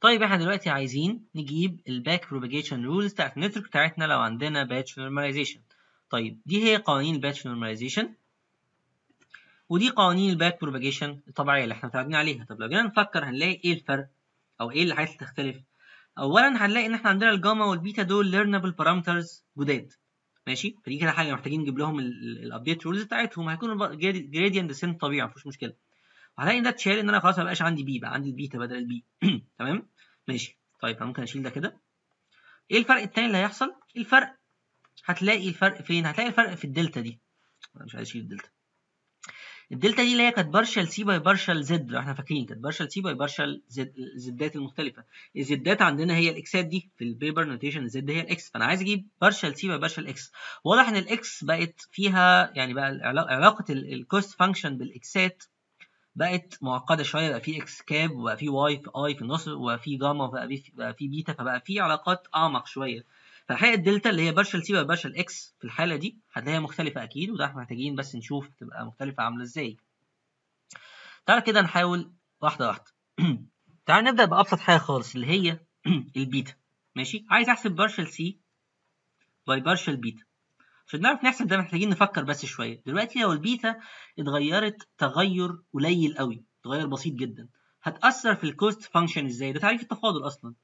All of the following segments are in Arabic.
طيب احنا دلوقتي عايزين نجيب الباك بروباجيشن رولز بتاعت النتورك بتاعتنا لو عندنا باتش نورماليزيشن طيب دي هي قوانين الباتش نورماليزيشن ودي قوانين الباك بروباجيشن الطبيعيه اللي احنا متعودين عليها طب لو جينا نفكر هنلاقي ايه الفرق او ايه اللي حاجات تختلف اولا هنلاقي ان احنا عندنا الجاما والبيتا دول ليرنبل بارامترز جداد ماشي فدي كده حاجه محتاجين نجيب لهم الابديت رولز بتاعتهم هيكونوا جريديان ديسنت طبيعي مفيش مشكله هلاقي ده اتشال ان انا خلاص ما بقاش عندي بي بقى عندي البيتا بدل البي تمام ماشي طيب انا ممكن اشيل ده كده ايه الفرق الثاني اللي هيحصل إيه الفرق هتلاقي الفرق فين هتلاقي الفرق في الدلتا دي انا مش عايز اشيل الدلتا الدلتا دي اللي هي كانت بارشال سي باي بارشال زد لو احنا فاكرين كانت بارشال سي باي بارشال زد الزدات المختلفه الزدات عندنا هي الاكسات دي في البيبر نوتيشن الزد هي الاكس فانا عايز اجيب بارشال سي باي بارشال اكس واضح ان الاكس بقت فيها يعني بقى علاقه الكوست فانكشن بالاكسات بقت معقده شويه بقى في اكس كاب وبقى في واي في اي في النص وبقى في جاما وبقى في بيتا فبقى في علاقات اعمق شويه فالحقيقه الدلتا اللي هي بارشل سي بارشل اكس في الحاله دي هتلاقيها مختلفه اكيد وده احنا محتاجين بس نشوف هتبقى مختلفه عامله ازاي تعالى كده نحاول واحده واحده تعال نبدا بابسط حاجه خالص اللي هي البيتا ماشي عايز احسب بارشل سي باي بارشل بيتا عشان نعرف نحسب ده محتاجين نفكر بس شويه دلوقتي لو البيتا اتغيرت تغير قليل قوي تغير بسيط جدا هتاثر في الكوست فانكشن ازاي ده تعريف التفاضل اصلا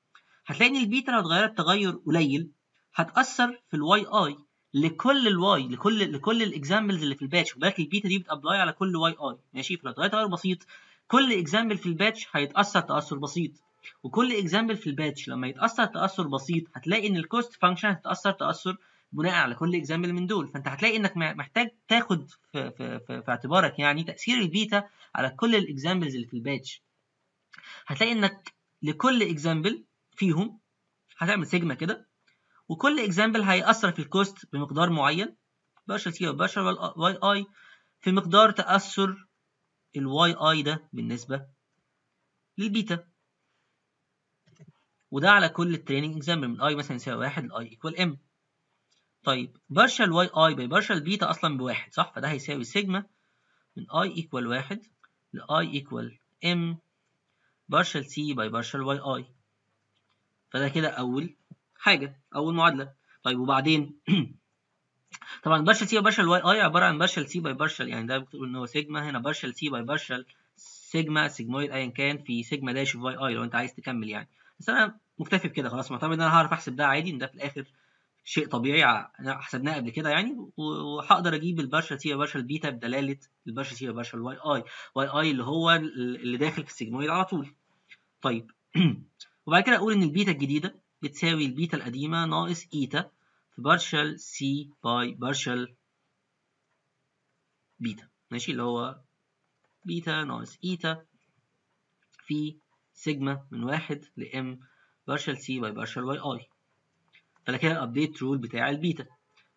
هتلاقي ان البيتا لو اتغيرت تغير قليل هتاثر في الواي اي لكل الواي لكل لكل الاكزامبلز اللي في الباتش خد بالك البيتا دي بتابلاي على كل واي اي ماشي فلو اتغيرت تغير بسيط كل اكزامبل في الباتش هيتاثر تاثر بسيط وكل اكزامبل في الباتش لما يتاثر تاثر بسيط هتلاقي ان الكوست فانكشن هتتاثر تاثر بناء على كل اكزامبل من دول فانت هتلاقي انك محتاج تاخد في, في, في, في اعتبارك يعني تاثير البيتا على كل الاكزامبلز اللي في الباتش هتلاقي انك لكل اكزامبل فيهم هتعمل سيجما كده وكل اكزامبل هيأثر في الكوست بمقدار معين بشر تي وبشر واي اي في مقدار تأثر الواي اي ده بالنسبة للبيتا وده على كل التريننج اكزامبل من اي مثلا يساوي واحد لاي ايكوال ام طيب بارشال واي اي باي بارشال بيتا اصلا بواحد صح فده هيساوي سيجما من اي ايكوال واحد لاي ايكوال ام بارشال سي باي بارشال واي اي فده كده اول حاجه اول معادله طيب وبعدين طبعا بارشال سي باي بارشال واي اي عباره عن بارشال سي باي بارشال يعني ده بتقول ان هو سيجما هنا بارشال سي باي بارشال سيجما سيجمويد ايا كان في سيجما داش في واي اي لو انت عايز تكمل يعني بس انا مكتفي بكده خلاص معتمد ان انا هعرف احسب ده عادي ان ده في الاخر شيء طبيعي حسبناه قبل كده يعني وهقدر اجيب البرشا تي بارشال البيتا بدلاله البرشا تي بارشال الواي اي واي اي اللي هو اللي داخل في السيجمويد على طول طيب وبعد كده اقول ان البيتا الجديده بتساوي البيتا القديمه ناقص ايتا في بارشال سي باي بارشال بيتا ماشي اللي هو بيتا ناقص ايتا في سيجما من واحد لام بارشال سي باي بارشال واي اي فده كده الابديت رول بتاع البيتا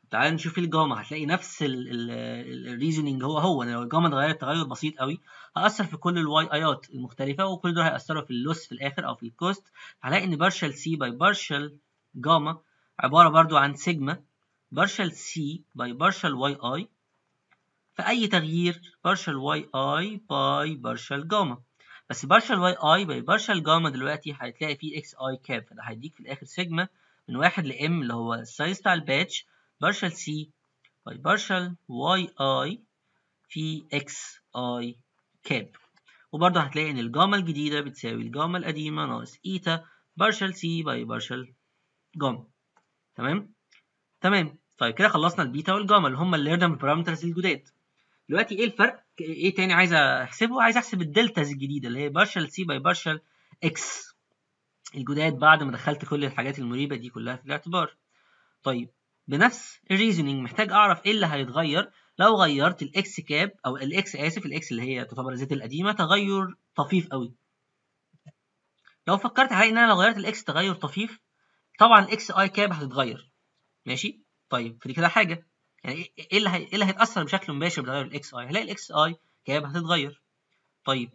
تعال نشوف إيه الجاما هتلاقي نفس الريزنينج هو هو لو الجاما اتغيرت تغير بسيط قوي هأثر في كل الواي ايات المختلفه وكل دول هيأثروا في اللوس في الاخر او في الكوست هلاقي ان بارشال سي باي بارشال جاما عباره برضو عن سيجما بارشال سي باي بارشال واي اي فأي تغيير بارشال واي اي باي بارشال جاما بس بارشال واي اي باي بارشال جاما دلوقتي هتلاقي فيه اكس اي كاب فده هيديك في الاخر سيجما من واحد لام اللي هو السايز بتاع الباتش بارشال سي باي بارشال واي اي في اكس اي كاب وبرضه هتلاقي ان الجاما الجديدة بتساوي الجاما القديمة ناقص ايتا بارشال سي باي بارشال جاما تمام تمام طيب كده خلصنا البيتا والجاما اللي هما الريندم بارامترز الجداد دلوقتي ايه الفرق ايه تاني عايز احسبه عايز احسب الدلتاز الجديده اللي هي بارشال سي باي بارشال اكس الجداد بعد ما دخلت كل الحاجات المريبة دي كلها في الاعتبار طيب بنفس الريزنينج محتاج اعرف ايه اللي هيتغير لو غيرت الاكس كاب او الاكس اسف الاكس اللي هي تعتبر الزيت القديمه تغير طفيف قوي لو فكرت على ان انا لو غيرت الاكس تغير طفيف طبعا الاكس اي كاب هتتغير ماشي طيب فدي كده حاجه يعني إيه،, ايه اللي هي... ايه اللي هيتاثر بشكل مباشر بتغير الاكس اي هلاقي الاكس اي كاب هتتغير طيب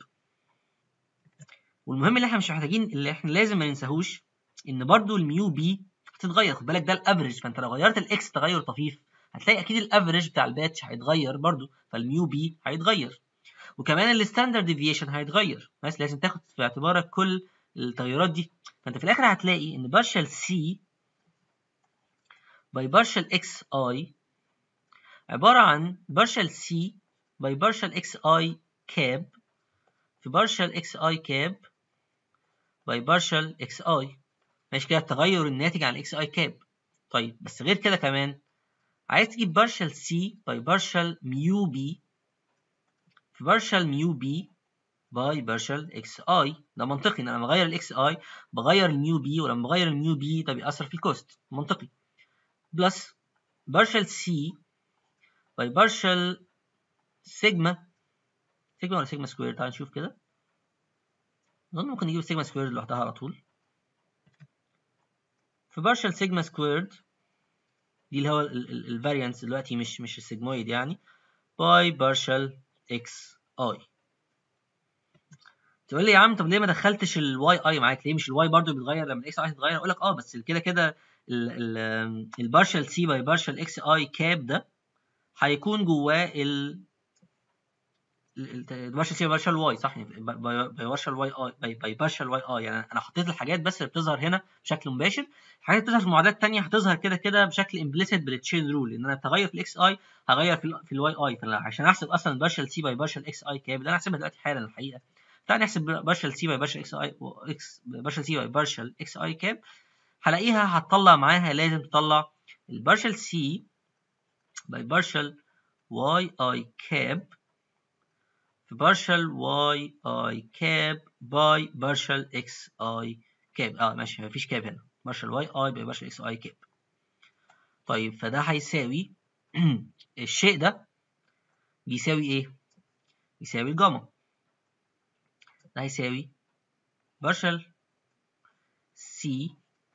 والمهم اللي احنا مش محتاجين اللي احنا لازم ما ننساهوش ان برضو الميو بي هتتغير خد بالك ده الافريج فانت لو غيرت الاكس تغير طفيف هتلاقي اكيد الافريج بتاع الباتش هيتغير برضو فالميو بي هيتغير وكمان الستاندرد ديفيشن هيتغير بس لازم تاخد في اعتبارك كل التغيرات دي فانت في الاخر هتلاقي ان بارشال سي باي بارشال اكس اي عبارة عن بارشال سي باي بارشال اكس اي كاب في بارشال اكس اي كاب باي بارشال اكس اي ماشي كده التغير الناتج عن اكس اي كاب طيب بس غير كده كمان عايز تجيب بارشال سي باي بارشال ميو بي في بارشال ميو بي باي بارشال اكس اي ده منطقي ان انا لما اغير الاكس اي بغير الميو بي ولما بغير الميو بي ده بيأثر في الكوست منطقي بلس بارشال سي باي بارشال سيجما سيجما ولا سيجما سكوير تعال نشوف كده نظن ممكن نجيب سيجما سكويرد لوحدها على طول في بارشل سيجما سكويرد دي اللي هو الفاريانس دلوقتي مش مش السيجمويد يعني باي بارشل اكس اي تقول لي يا عم طب ليه ما دخلتش الواي اي معاك ليه مش الواي برضو بيتغير لما الاكس اي هيتغير اقول لك اه بس كده كده البارشل سي باي بارشل اكس اي كاب ده هيكون جواه ال سي بارشال واي صح باي بارشال واي اي باي بارشال واي اي يعني انا حطيت الحاجات بس اللي بتظهر هنا بشكل مباشر الحاجات اللي بتظهر في المعادلات الثانيه هتظهر كده كده بشكل امبليسيت بالتشين رول ان انا تغير في الاكس اي هغير في الواي اي فعشان احسب اصلا بارشال سي باي بارشال اكس اي كام ده انا هحسبها دلوقتي حالا الحقيقه تعالى نحسب بارشال سي باي بارشال اكس اي اكس بارشال سي باي بارشال اكس اي كام هلاقيها هتطلع معاها لازم تطلع البارشال سي باي بارشال واي اي كاب partial y i cap by partial x i cap اه ماشي مفيش كاب هنا partial y i by partial x i cap طيب فده هيساوي الشيء ده بيساوي ايه؟ يساوي الجاما ده هيساوي partial c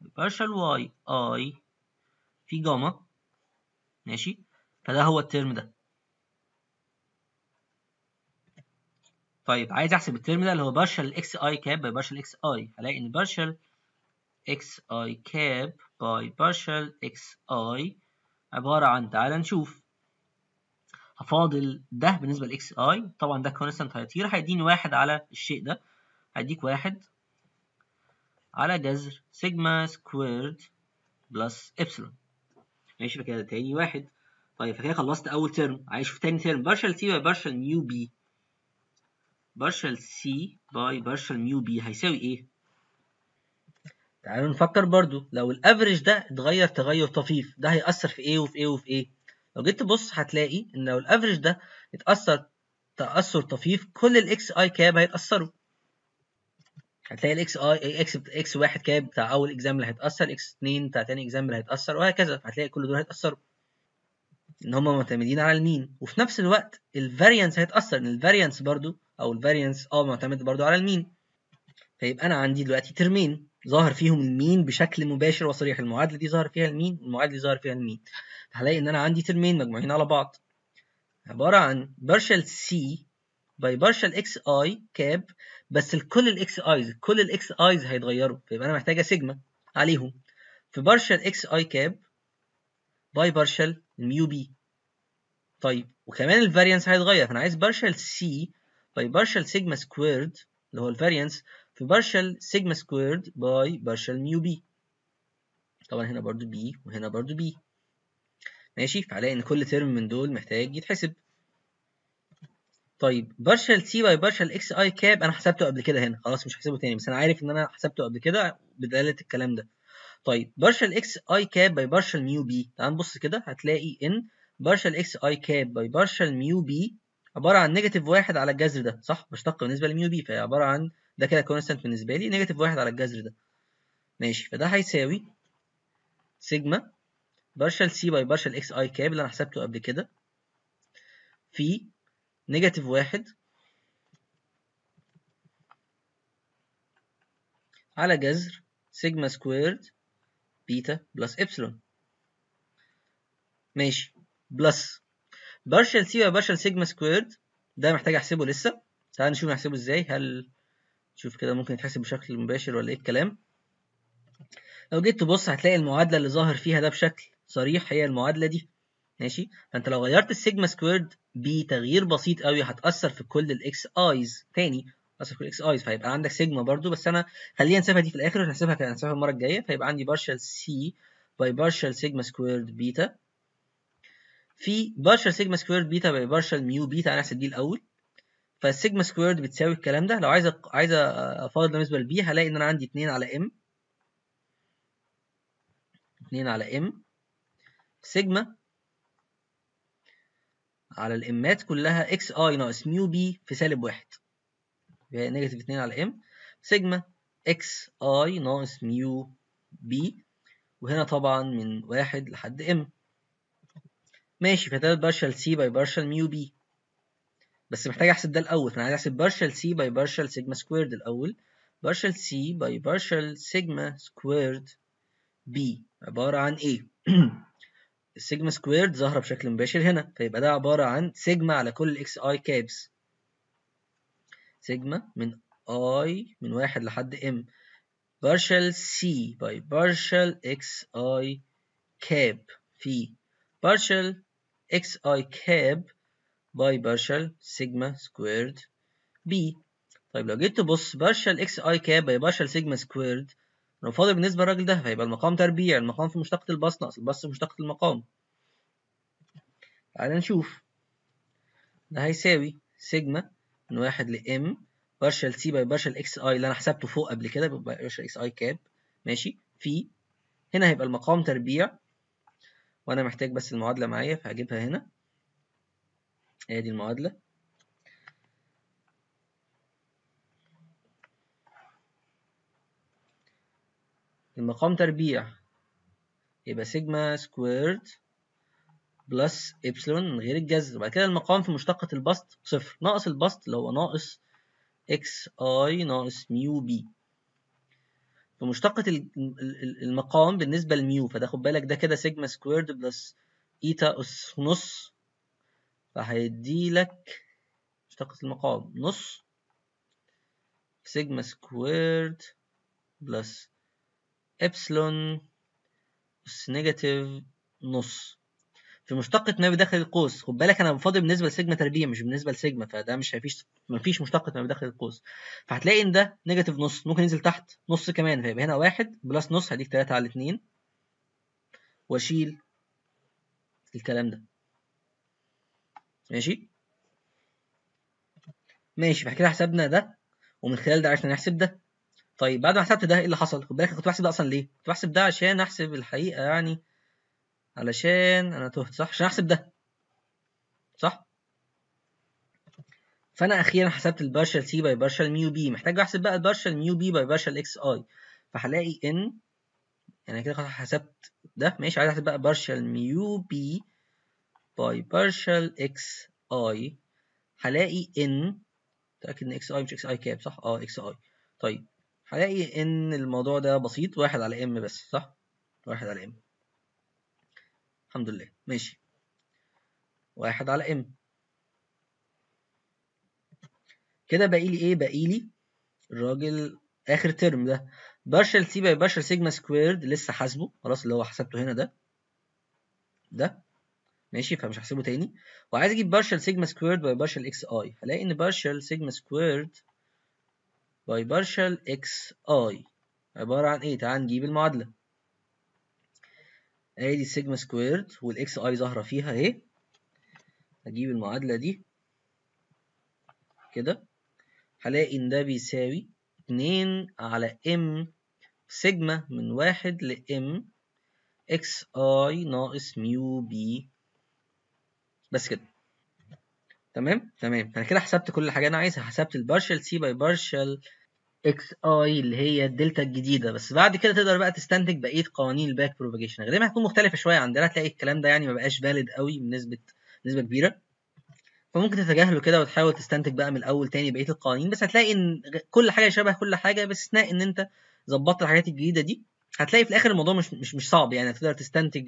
partial y i في جاما ماشي فده هو الترم ده طيب عايز احسب الترم ده اللي هو بارشل اكس اي كاب باي بارشل اكس اي هلاقي ان بارشل اكس اي كاب باي بارشل اكس اي عبارة عن تعال نشوف هفاضل ده بالنسبة لإكس اي طبعا ده كونستنت هيطير هيديني واحد على الشيء ده هيديك واحد على جذر سيجما سكويرد بلس إبسلون ماشي فكده تاني واحد طيب فكده خلصت أول ترم عايز أشوف تاني ترم بارشل تي باي بارشل نيو بي بارشل سي باي بارشل ميو بي هيساوي ايه؟ تعالوا نفكر برضو لو الافريج ده اتغير تغير طفيف ده هيأثر في ايه وفي ايه وفي ايه لو جيت تبص هتلاقي ان لو الافريج ده اتأثر تأثر طفيف كل الاكس اي كاب هيتأثروا هتلاقي الاكس اي اكس اكس واحد كاب بتاع اول اكزامبل هيتأثر اكس اثنين بتاع تاني اكزامبل هيتأثر وهكذا هتلاقي كل دول هيتأثروا ان هما معتمدين على المين وفي نفس الوقت الفاريانس هيتأثر ان الفاريانس برضو او الفاريانس اه معتمد برضو على المين فيبقى انا عندي دلوقتي ترمين ظاهر فيهم المين بشكل مباشر وصريح المعادله دي ظاهر فيها المين المعادله دي ظاهر فيها المين هلاقي ان انا عندي ترمين مجموعين على بعض عباره عن بارشال سي باي بارشال اكس اي كاب بس الكل الاكس ايز كل الاكس ايز هيتغيروا فيبقى انا محتاجه سيجما عليهم في بارشال اكس اي كاب باي بارشال ميو بي طيب وكمان الفاريانس هيتغير فانا عايز بارشال سي by partial sigma squared اللي هو الفاريانس في partial sigma squared by partial mu b طبعا هنا برضو b وهنا برضو b ماشي فعلي ان كل ترم من دول محتاج يتحسب طيب partial c by partial x i cap انا حسبته قبل كده هنا خلاص مش هحسبه تاني بس انا عارف ان انا حسبته قبل كده بدلاله الكلام ده طيب partial x i cap by partial mu b تعال نبص كده هتلاقي ان partial x i cap by partial mu b عباره عن نيجاتيف واحد على الجذر ده صح بشتق بالنسبه لميو بي فهي عباره عن ده كده كونستانت بالنسبه لي نيجاتيف واحد على الجذر ده ماشي فده هيساوي سيجما بارشال سي باي بارشال اكس اي كاب اللي انا حسبته قبل كده في نيجاتيف واحد على جذر سيجما سكويرد بيتا بلس ابسلون ماشي بلس بارشال سي يبقى بارشال سيجما سكويرد ده محتاج احسبه لسه تعال نشوف نحسبه ازاي هل شوف كده ممكن يتحسب بشكل مباشر ولا ايه الكلام لو جيت تبص هتلاقي المعادلة اللي ظاهر فيها ده بشكل صريح هي المعادلة دي ماشي فانت لو غيرت السيجما سكويرد بتغيير بسيط قوي هتأثر في كل الاكس ايز تاني هتأثر في كل الاكس ايز فهيبقى عندك سيجما برضو بس انا خلينا نسيبها دي في الاخر هنسيبها هنسيبها المرة الجاية فيبقى عندي بارشال سي باي بارشال سيجما سكويرد بيتا في بارشل سيجما سكويرد بيتا باي بارشل ميو بيتا انا هحسب دي الاول فالسيجما سكويرد بتساوي الكلام ده لو عايز عايز افاضل بالنسبه لبي هلاقي ان انا عندي 2 على ام 2 على ام سيجما على الامات كلها اكس اي ناقص ميو بي في سالب واحد يبقى نيجاتيف 2 على ام سيجما اكس اي ناقص ميو بي وهنا طبعا من واحد لحد ام ماشي فتبقى بارشال سي باي بارشال ميو بي بس محتاج احسب ده الاول فانا عايز احسب بارشال سي باي بارشال سيجما سكويرد الاول بارشال سي باي بارشال سيجما سكويرد بي عباره عن ايه السيجما سكويرد ظاهره بشكل مباشر هنا فيبقى ده عباره عن سيجما على كل الاكس اي كابس سيجما من اي من واحد لحد ام بارشال سي باي بارشال اكس اي كاب في بارشال xi كاب باي بارشال سيجما سكويرد بي طيب لو جيت تبص بارشال x i كاب باي بارشال سيجما سكويرد لو فاضل بالنسبه للراجل ده هيبقى المقام تربيع المقام في مشتقة البص ناقص البص في مشتقة المقام تعالى نشوف ده هيساوي سيجما من واحد لام بارشال سي باي بارشال اكس اي اللي انا حسبته فوق قبل كده بارشال اكس اي كاب ماشي في هنا هيبقى المقام تربيع وانا محتاج بس المعادلة معايا فهجيبها هنا ادي المعادلة المقام تربيع يبقى سيجما سكويرد بلس إبسلون من غير الجذر وبعد كده المقام في مشتقة البسط صفر ناقص البسط اللي هو ناقص إكس آي ناقص ميو بي في مشتقة المقام بالنسبة لميو فده خد بالك ده كده سيجما سكويرد بلس إيتا أس نص فهيديلك مشتقة المقام نص سيجما سكويرد بلس إبسلون أس نيجاتيف نص في مشتقة ما بداخل القوس خد بالك انا بفاضل بالنسبه لسيجما تربيع مش بالنسبه لسيجما فده مش هيفيش مفيش مشتقة ما بداخل القوس فهتلاقي ان ده نيجاتيف نص ممكن ينزل تحت نص كمان فيبقى هنا واحد بلس نص هديك تلاتة على اتنين واشيل الكلام ده ماشي ماشي فاحنا كده حسبنا ده ومن خلال ده عرفنا نحسب ده طيب بعد ما حسبت ده ايه اللي حصل؟ خد بالك كنت بحسب ده اصلا ليه؟ كنت بحسب ده عشان احسب الحقيقه يعني علشان انا تهت صح عشان احسب ده صح فانا اخيرا حسبت البارشال سي باي بارشال ميو بي محتاج احسب بقى البارشال ميو بي باي بارشال اكس اي فهلاقي ان يعني كده خلاص حسبت ده ماشي عايز احسب بقى بارشال ميو بي باي بارشال اكس اي هلاقي ان متاكد ان اكس اي مش اكس اي كاب صح اه اكس اي طيب هلاقي ان الموضوع ده بسيط واحد على ام بس صح واحد على ام الحمد لله ماشي واحد على ام كده باقي لي ايه باقي لي الراجل اخر ترم ده بارشل سي باي بارشل سيجما سكويرد لسه حاسبه خلاص اللي هو حسبته هنا ده ده ماشي فمش هحسبه تاني وعايز اجيب بارشل سيجما سكويرد باي بارشل اكس اي هلاقي ان بارشل سيجما سكويرد باي بارشل اكس اي عبارة عن ايه تعال نجيب المعادلة ادي سيجما سكويرد والاكس اي ظاهره فيها اهي هجيب المعادله دي كده هلاقي ان ده بيساوي اتنين على ام سيجما من واحد ام اكس اي ناقص ميو بي بس كده تمام تمام انا كده حسبت كل حاجه انا عايزها حسبت البارشال سي باي بارشال اكس اي اللي هي الدلتا الجديده بس بعد كده تقدر بقى تستنتج بقيه قوانين الباك بروباجيشن غالبا هتكون مختلفه شويه عندنا هتلاقي الكلام ده يعني ما بقاش فاليد قوي بنسبه نسبه كبيره فممكن تتجاهله كده وتحاول تستنتج بقى من الاول تاني بقيه القوانين بس هتلاقي ان كل حاجه شبه كل حاجه باستثناء ان انت ظبطت الحاجات الجديده دي هتلاقي في الاخر الموضوع مش مش مش صعب يعني هتقدر تستنتج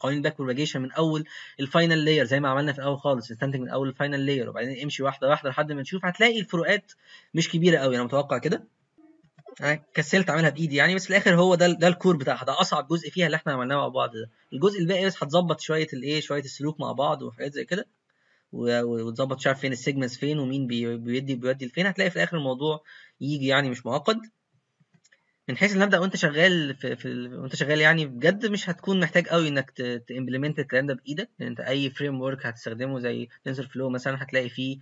قوانين الباك بروباجيشن من اول الفاينل لاير زي ما عملنا في الاول خالص تستنتج من اول الفاينل لاير وبعدين امشي واحده واحده لحد ما تشوف هتلاقي الفروقات مش كبيره قوي انا متوقع كده انا كسلت اعملها بايدي يعني بس في الاخر هو ده ده الكور بتاعها ده اصعب جزء فيها اللي احنا عملناه مع بعض ده الجزء الباقي بس هتظبط شويه الايه شويه السلوك مع بعض وحاجات زي كده وتظبط مش عارف فين السيجمنتس فين ومين بيدي بيودي لفين هتلاقي في الاخر الموضوع يجي يعني مش معقد من حيث المبدا وانت شغال في, في وانت شغال يعني بجد مش هتكون محتاج قوي انك تمبلمنت الكلام ده بايدك لان يعني انت اي فريم ورك هتستخدمه زي تنسر فلو مثلا هتلاقي فيه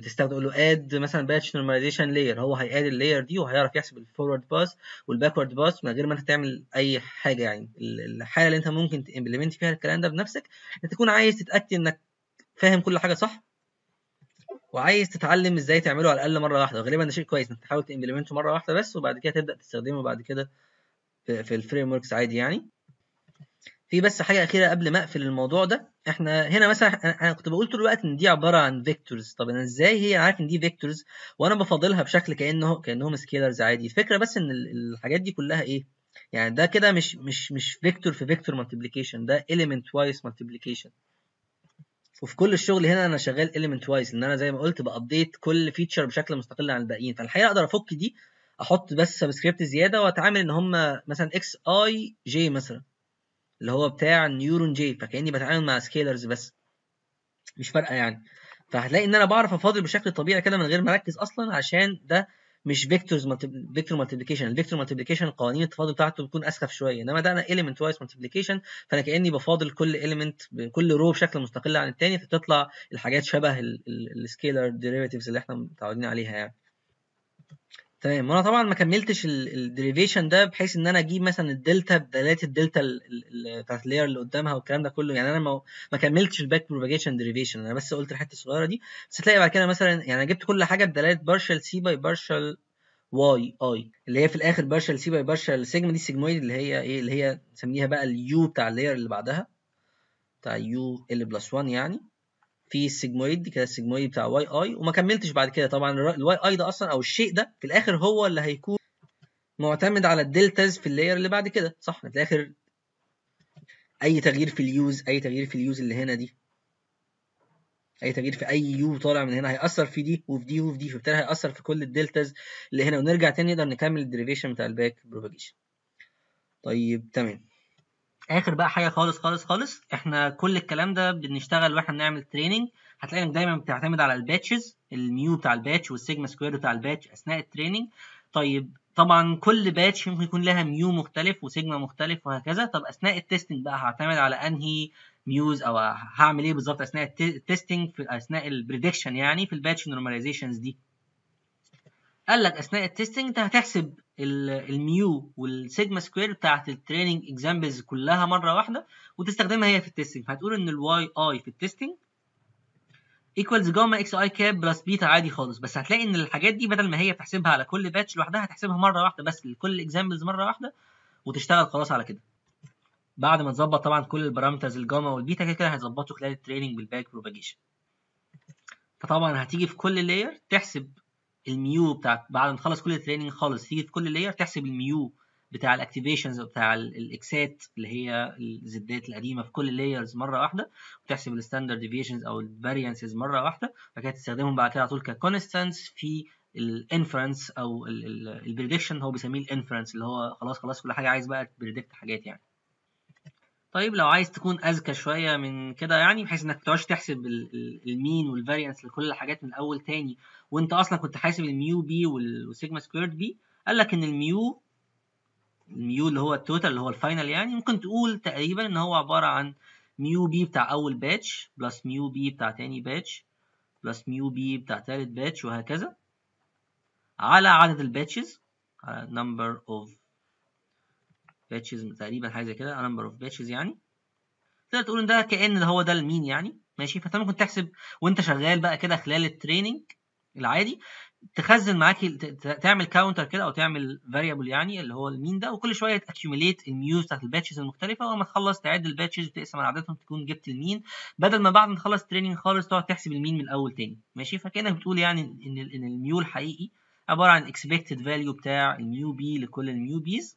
تستخدم له اد مثلا باتش نورماليزيشن لاير هو هياد اللاير دي وهيعرف يحسب الفورورد باس والباكورد باس من غير ما انت تعمل اي حاجه يعني الحاله اللي انت ممكن تمبلمنت فيها الكلام ده بنفسك انت تكون عايز تتاكد انك فاهم كل حاجه صح وعايز تتعلم ازاي تعمله على الاقل مره واحده غالبا ده شيء كويس انت تحاول تمبلمنته مره واحده بس وبعد كده تبدا تستخدمه بعد كده في الفريم وركس عادي يعني في بس حاجه اخيره قبل ما اقفل الموضوع ده احنا هنا مثلا انا كنت بقول طول الوقت ان دي عباره عن فيكتورز طب انا ازاي هي عارف ان دي فيكتورز وانا بفاضلها بشكل كانه كانهم سكيلرز عادي الفكره بس ان الحاجات دي كلها ايه يعني ده كده مش مش مش فيكتور في فيكتور مالتيبليكيشن ده element وايز مالتيبليكيشن وفي كل الشغل هنا انا شغال element وايز لان انا زي ما قلت بابديت كل فيتشر بشكل مستقل عن الباقيين فالحقيقه اقدر افك دي احط بس سبسكريبت زياده واتعامل ان هم مثلا اكس اي جي مثلا اللي هو بتاع نيورون جي فكاني بتعامل مع سكيلرز بس مش فارقه يعني فهتلاقي ان انا بعرف افاضل بشكل طبيعي كده من غير ما اركز اصلا عشان ده مش فيكتورز فيكتور مالتيبليكيشن الفيكتور مالتيبليكيشن قوانين التفاضل بتاعته بتكون اسخف شويه انما ده انا اليمنت وايز مالتيبليكيشن فانا كاني بفاضل كل اليمنت كل رو بشكل مستقل عن الثاني فتطلع الحاجات شبه السكيلر ديريفيتيفز اللي احنا متعودين عليها يعني تمام وانا طبعا ما كملتش الديريفيشن ده بحيث ان انا اجيب مثلا الدلتا بدلالات الدلتا بتاعت اللاير اللي قدامها والكلام ده كله يعني انا ما, ما كملتش الباك بروباجيشن ديريفيشن انا بس قلت الحته الصغيره دي بس هتلاقي بعد كده مثلا يعني انا جبت كل حاجه بدلاله بارشال سي باي بارشال واي اي اللي هي في الاخر بارشال سي باي بارشال سيجما دي سيجمويد اللي هي ايه اللي هي نسميها بقى اليو بتاع اللاير اللي بعدها بتاع يو ال بلس 1 يعني في السيجمويد كده السيجمويد بتاع واي اي وما كملتش بعد كده طبعا الواي اي ده اصلا او الشيء ده في الاخر هو اللي هيكون معتمد على الدلتاز في اللاير اللي بعد كده صح في الاخر اي تغيير في اليوز اي تغيير في اليوز اللي هنا دي اي تغيير في اي يو طالع من هنا هياثر في دي وفي دي وفي دي فبالتالي هياثر في كل الدلتاز اللي هنا ونرجع تاني نقدر نكمل الديريفيشن بتاع الباك بروباجيشن طيب تمام اخر بقى حاجه خالص خالص خالص احنا كل الكلام ده بنشتغل واحنا بنعمل تريننج هتلاقي انك دايما بتعتمد على الباتشز الميو بتاع الباتش والسيجما سكوير بتاع الباتش اثناء التريننج طيب طبعا كل باتش ممكن يكون لها ميو مختلف وسيجما مختلف وهكذا طب اثناء التستنج بقى هعتمد على انهي ميوز او هعمل ايه بالظبط اثناء التستنج في اثناء البريدكشن يعني في الباتش نورماليزيشنز دي قال لك اثناء التستنج انت هتحسب الميو والسيجما سكوير بتاعت التريننج اكزامبلز كلها مره واحده وتستخدمها هي في التستنج هتقول ان الواي اي في التستنج ايكوالز جاما اكس اي كاب بلس بيتا عادي خالص بس هتلاقي ان الحاجات دي بدل ما هي بتحسبها على كل باتش لوحدها هتحسبها مره واحده بس لكل اكزامبلز مره واحده وتشتغل خلاص على كده بعد ما تظبط طبعا كل البارامترز الجاما والبيتا كده كده هيظبطوا خلال التريننج بالباك بروباجيشن فطبعا هتيجي في كل لاير تحسب الميو بتاع بعد ما تخلص كل التريننج خالص تيجي في كل لاير تحسب الميو بتاع الاكتيفيشنز بتاع الاكسات اللي هي الزدات القديمه في كل اللايرز مره واحده وتحسب الستاندرد ديفيشنز او الفاريانسز مره واحده بعد كده تستخدمهم بعد كده على طول ككونستانس في الانفرنس او البريدكشن هو بيسميه الانفرنس اللي هو خلاص خلاص كل حاجه عايز بقى تبريدكت حاجات يعني طيب لو عايز تكون اذكى شويه من كده يعني بحيث انك تقعدش تحسب المين والفاريانس لكل الحاجات من اول تاني وانت اصلا كنت حاسب الميو بي والسيجما سكويرد بي قال لك ان الميو الميو اللي هو التوتال اللي هو الفاينل يعني ممكن تقول تقريبا ان هو عباره عن ميو بي بتاع اول باتش بلس ميو بي بتاع تاني باتش بلس ميو بي بتاع تالت باتش وهكذا على عدد الباتشز على نمبر اوف باتشز تقريبا حاجه زي كده نمبر اوف باتشز يعني تقدر تقول ان ده كان ده هو ده المين يعني ماشي فانت ممكن تحسب وانت شغال بقى كده خلال التريننج العادي تخزن معاك تعمل كاونتر كده او تعمل فاريبل يعني اللي هو المين ده وكل شويه تاكيوميليت الميوز بتاعت الباتشز المختلفه ولما تخلص تعد الباتشز وتقسم على عددهم تكون جبت المين بدل ما بعد ما تخلص تريننج خالص تقعد تحسب المين من الاول تاني ماشي فكانك بتقول يعني ان ان الميو الحقيقي عباره عن اكسبكتد فاليو بتاع الميو بي لكل الميو بيز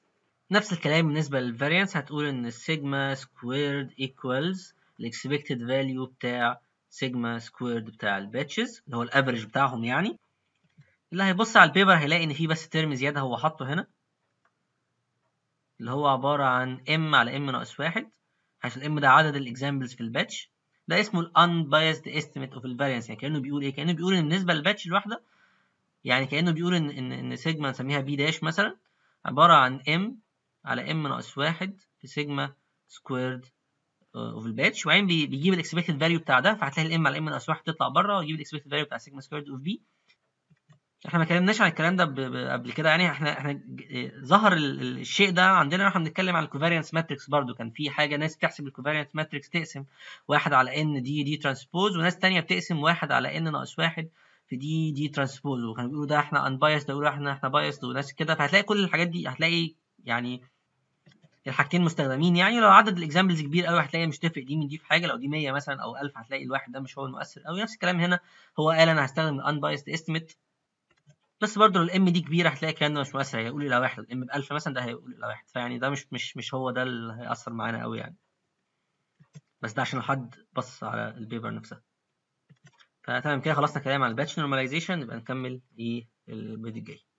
نفس الكلام بالنسبة للفاريانس هتقول إن السيجما سكويرد ايكوالز الاكسبكتد فاليو بتاع سيجما سكويرد بتاع الباتشز اللي هو الافرج بتاعهم يعني اللي هيبص على البيبر هيلاقي إن في بس ترم زيادة هو حاطه هنا اللي هو عبارة عن ام على ام ناقص واحد عشان ام ده عدد الاكزامبلز في الباتش ده اسمه الانبايسد استيميت اوف الفارينس يعني كأنه بيقول إيه كأنه بيقول إن بالنسبة للباتش الواحدة يعني كأنه بيقول إن إن, إن سيجما نسميها بي داش مثلا عبارة عن ام على ام ناقص واحد في سيجما سكويرد اوف الباتش وبعدين بيجيب الاكسبكتد فاليو بتاع ده فهتلاقي الام على ام ناقص واحد تطلع بره ويجيب الاكسبكتد فاليو بتاع سيجما سكويرد اوف بي احنا ما اتكلمناش عن الكلام ده قبل كده يعني احنا احنا آه، ظهر الشيء ده عندنا واحنا بنتكلم عن الكوفاريانس ماتريكس برضو كان في حاجه ناس بتحسب الكوفاريانس ماتريكس تقسم واحد على ان دي دي ترانسبوز وناس ثانيه بتقسم واحد على ان ناقص واحد في دي دي ترانسبوز وكانوا بيقولوا ده احنا بايس ده يقولوا احنا احنا بايس وناس كده فهتلاقي كل الحاجات دي هتلاقي يعني الحاجتين مستخدمين يعني لو عدد الاكزامبلز كبير قوي هتلاقي مش تفرق دي من دي في حاجه لو دي 100 مثلا او 1000 هتلاقي الواحد ده مش هو المؤثر قوي نفس الكلام هنا هو قال انا هستخدم الانبايست استيميت بس برضه لو الام دي كبيره هتلاقي الكلام مش مؤثر هيقول الى واحد الام ب 1000 مثلا ده هيقول الى واحد فيعني ده مش مش مش هو ده اللي هيأثر معانا قوي يعني بس ده عشان حد بص على البيبر نفسها فتمام كده خلصنا كلام على الباتش نورماليزيشن نبقى نكمل ايه البيت الجاي